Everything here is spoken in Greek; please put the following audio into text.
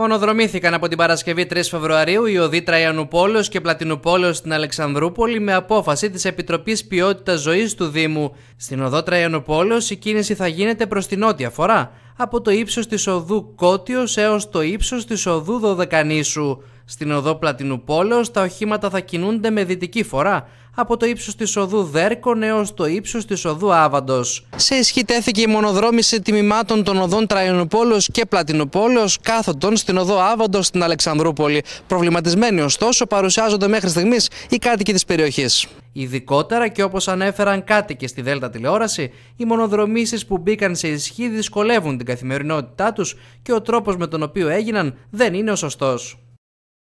Μονοδρομήθηκαν από την Παρασκευή 3 Φεβρουαρίου οι οδοί Τραϊανουπόλεω και Πλατινουπόλεω στην Αλεξανδρούπολη με απόφαση της Επιτροπής Ποιότητας Ζωής του Δήμου. Στην οδό Τραϊανουπόλεω η κίνηση θα γίνεται προς την νότια φορά, από το ύψος της οδού Κότιος έως το ύψος της οδού Δωδεκανήσου. Στην οδό Πλατινού Πόλεως τα οχήματα θα κινούνται με δυτική φορά από το ύψος της οδού Δέρκων έως το ύψος της οδού Άβαντος. Σε ισχύ τέθηκε η μονοδρόμηση τιμημάτων των οδών Τραϊονοπόλεως και Πλατινοπόλεως κάθοντων στην οδό Άβαντος στην Αλεξανδρούπολη. Προβληματισμένοι ωστόσο παρουσιάζονται μέχρι στιγμής οι κάτοικοι της περιοχής. Ειδικότερα και όπως ανέφεραν κάτι και στη Δέλτα Τηλεόραση, οι μονοδρομήσεις που μπήκαν σε ισχύ δυσκολεύουν την καθημερινότητά τους και ο τρόπος με τον οποίο έγιναν δεν είναι ο σωστός.